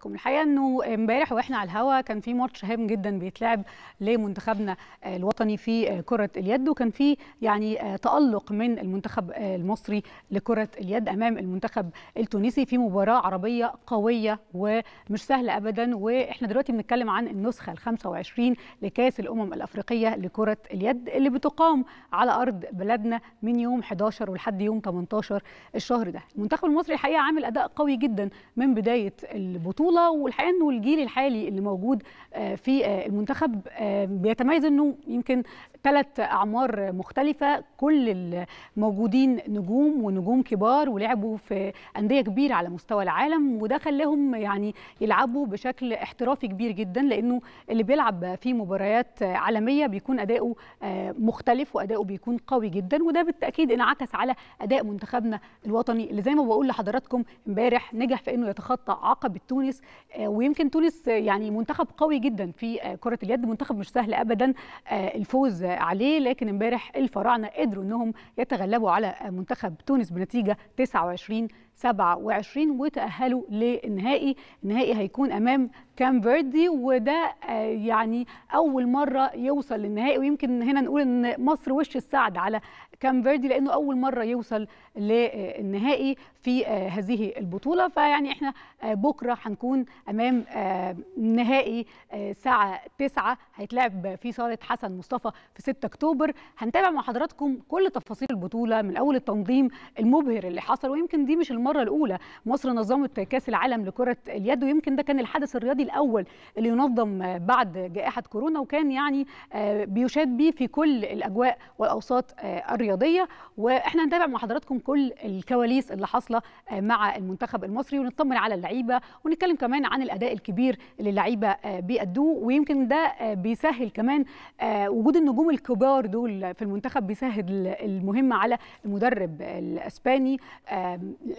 لكم الحقيقه انه امبارح واحنا على الهوا كان في ماتش هام جدا بيتلعب لمنتخبنا الوطني في كره اليد وكان في يعني تالق من المنتخب المصري لكره اليد امام المنتخب التونسي في مباراه عربيه قويه ومش سهله ابدا واحنا دلوقتي بنتكلم عن النسخه ال 25 لكاس الامم الافريقيه لكره اليد اللي بتقام على ارض بلدنا من يوم 11 ولحد يوم 18 الشهر ده المنتخب المصري الحقيقه عامل اداء قوي جدا من بدايه البطوله البطوله والحقيقه انه الجيل الحالي اللي موجود آه، في آه، المنتخب آه، بيتميز انه يمكن ثلاث اعمار مختلفه كل الموجودين نجوم ونجوم كبار ولعبوا في انديه كبيره على مستوى العالم وده خلاهم يعني يلعبوا بشكل احترافي كبير جدا لانه اللي بيلعب في مباريات عالميه بيكون اداؤه آه، مختلف واداؤه بيكون قوي جدا وده بالتاكيد انعكس على اداء منتخبنا الوطني اللي زي ما بقول لحضراتكم امبارح نجح في انه يتخطى عقبه تونس آه، ويمكن تونس يعني منتخب قوي جدا في آه، كره اليد منتخب مش سهل ابدا الفوز عليه لكن امبارح الفراعنه قدروا انهم يتغلبوا على منتخب تونس بنتيجه 29 27 وتأهلوا للنهائي النهائي هيكون أمام كام فيردي وده آه، يعني أول مرة يوصل للنهائي ويمكن هنا نقول إن مصر وش السعد على كام فيردي لأنه أول مرة يوصل للنهائي في آه، هذه البطولة فيعني إحنا آه، بكرة هنكون أمام نهائي الساعة 9 هيتلعب في صالة حسن مصطفى في 6 أكتوبر هنتابع مع حضراتكم كل تفاصيل البطولة من أول التنظيم المبهر اللي حصل ويمكن دي مش المرة المره الاولى مصر نظمت كاس العالم لكره اليد ويمكن ده كان الحدث الرياضي الاول اللي ينظم بعد جائحه كورونا وكان يعني آه، بيشاد بيه في كل الاجواء والاوساط آه، الرياضيه واحنا هنتابع مع حضراتكم كل الكواليس اللي حاصله آه، مع المنتخب المصري ونطمن على اللعيبه ونتكلم كمان عن الاداء الكبير اللي اللعيبه بيأدوه ويمكن ده بيسهل كمان وجود النجوم الكبار دول في المنتخب بيسهل المهمه على المدرب الاسباني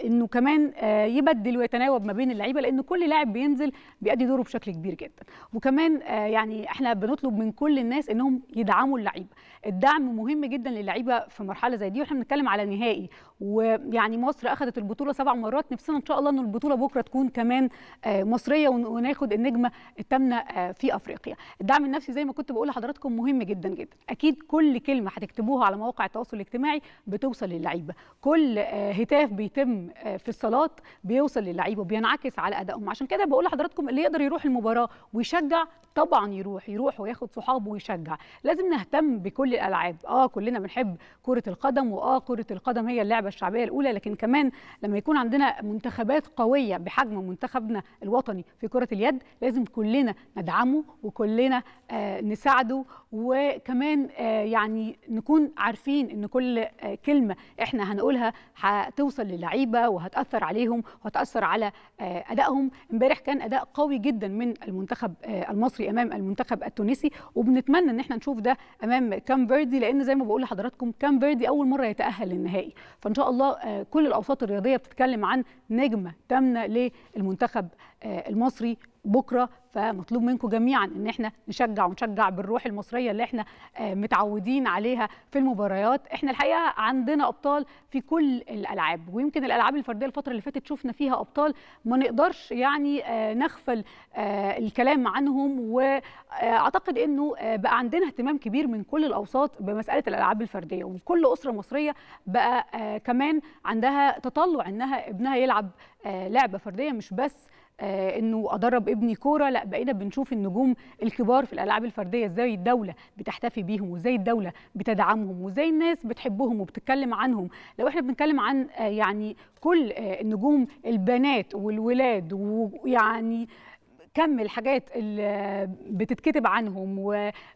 انه انه كمان آه، يبدل ويتناوب ما بين اللعيبه لان كل لاعب بينزل بيأدي دوره بشكل كبير جدا وكمان آه، يعني احنا بنطلب من كل الناس انهم يدعموا اللعيبه الدعم مهم جدا للعيبه في مرحله زي دي واحنا بنتكلم على نهائي ويعني مصر اخذت البطوله سبع مرات نفسنا ان شاء الله ان البطوله بكره تكون كمان آه، مصريه وناخد النجمه الثامنه في افريقيا الدعم النفسي زي ما كنت بقول لحضراتكم مهم جدا جدا اكيد كل كلمه هتكتبوها على مواقع التواصل الاجتماعي بتوصل للعيبه كل هتاف بيتم في الصالات بيوصل للعيب وبينعكس على ادائهم عشان كده بقول لحضراتكم اللي يقدر يروح المباراه ويشجع طبعا يروح يروح وياخد صحابه ويشجع لازم نهتم بكل الالعاب اه كلنا بنحب كره القدم واه كره القدم هي اللعبه الشعبيه الاولى لكن كمان لما يكون عندنا منتخبات قويه بحجم منتخبنا الوطني في كره اليد لازم كلنا ندعمه وكلنا آه نساعده وكمان آه يعني نكون عارفين ان كل آه كلمه احنا هنقولها هتوصل للعيبه وهتاثر عليهم وهتاثر على آه، ادائهم امبارح كان اداء قوي جدا من المنتخب آه، المصري امام المنتخب التونسي وبنتمنى ان احنا نشوف ده امام كام فيردي لان زي ما بقول لحضراتكم كام فيردي اول مره يتاهل للنهائي فان شاء الله آه، كل الاوساط الرياضيه بتتكلم عن نجمه تامنه للمنتخب المصري بكره فمطلوب منكم جميعا ان احنا نشجع ونشجع بالروح المصريه اللي احنا آه، متعودين عليها في المباريات احنا الحقيقه عندنا ابطال في كل الالعاب ويمكن الالعاب الفرديه الفتره اللي فاتت شفنا فيها ابطال ما نقدرش يعني آه، نغفل آه، الكلام عنهم واعتقد انه بقى عندنا اهتمام كبير من كل الاوساط بمساله الالعاب الفرديه وكل اسره مصريه بقى كمان عندها تطلع انها ابنها يلعب لعبه فرديه مش بس آه، انه ادرب ابني كوره لا بقينا بنشوف النجوم الكبار في الالعاب الفرديه ازاي الدوله بتحتفي بيهم وازاي الدوله بتدعمهم وازاي الناس بتحبهم وبتتكلم عنهم لو احنا بنتكلم عن آه، يعني كل آه، النجوم البنات والولاد ويعني كم الحاجات اللي بتتكتب عنهم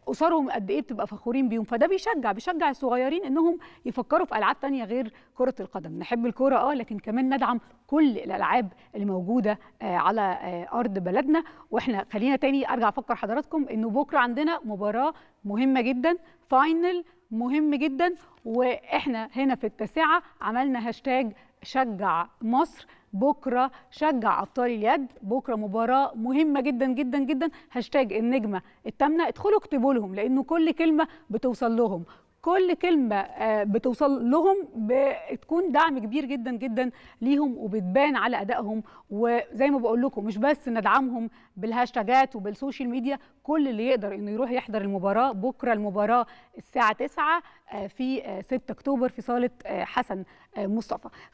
واسرهم قد ايه بتبقى فخورين بيهم فده بيشجع بيشجع الصغيرين انهم يفكروا في العاب تانية غير كره القدم نحب الكوره اه لكن كمان ندعم كل الالعاب اللي موجوده آه، على آه، ارض بلدنا واحنا خلينا تاني ارجع افكر حضراتكم انه بكره عندنا مباراه مهمه جدا فاينل مهم جدا واحنا هنا في التاسعه عملنا هاشتاج شجع مصر بكره شجع ابطال اليد بكره مباراه مهمه جدا جدا جدا هاشتاج النجمه التامنه ادخلوا اكتبوا لهم لانه كل كلمه بتوصل لهم كل كلمة آه، بتوصل لهم بتكون دعم كبير جدا جدا ليهم وبتبان على أدائهم وزي ما بقول لكم مش بس ندعمهم بالهاشتاجات وبالسوشيال ميديا كل اللي يقدر إنه يروح يحضر المباراة بكرة المباراة الساعة 9 آه، في 6 آه، أكتوبر في صالة حسن مصطفى